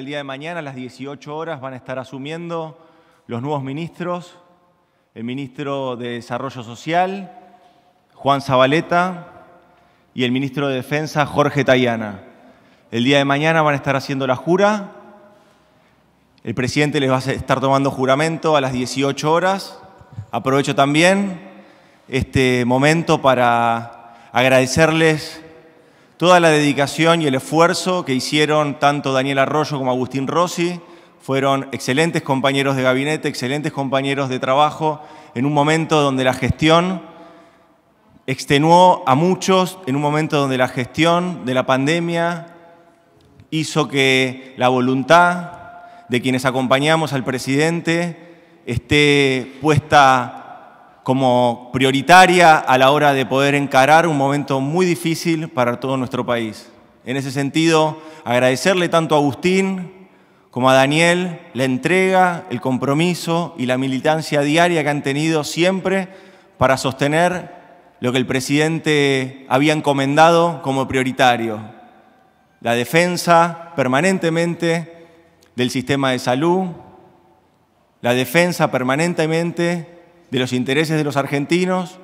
El día de mañana a las 18 horas van a estar asumiendo los nuevos ministros, el ministro de Desarrollo Social, Juan Zabaleta, y el ministro de Defensa, Jorge Tayana. El día de mañana van a estar haciendo la jura, el presidente les va a estar tomando juramento a las 18 horas. Aprovecho también este momento para agradecerles Toda la dedicación y el esfuerzo que hicieron tanto Daniel Arroyo como Agustín Rossi fueron excelentes compañeros de gabinete, excelentes compañeros de trabajo, en un momento donde la gestión extenuó a muchos, en un momento donde la gestión de la pandemia hizo que la voluntad de quienes acompañamos al presidente esté puesta como prioritaria a la hora de poder encarar un momento muy difícil para todo nuestro país. En ese sentido, agradecerle tanto a Agustín como a Daniel la entrega, el compromiso y la militancia diaria que han tenido siempre para sostener lo que el presidente había encomendado como prioritario, la defensa permanentemente del sistema de salud, la defensa permanentemente de los intereses de los argentinos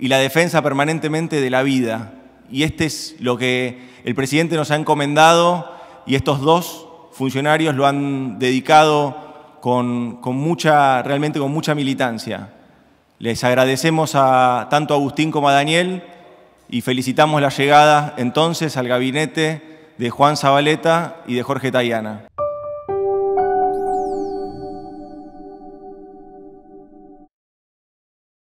y la defensa permanentemente de la vida. Y este es lo que el presidente nos ha encomendado y estos dos funcionarios lo han dedicado con, con mucha, realmente con mucha militancia. Les agradecemos a tanto a Agustín como a Daniel y felicitamos la llegada entonces al gabinete de Juan Zabaleta y de Jorge Tayana.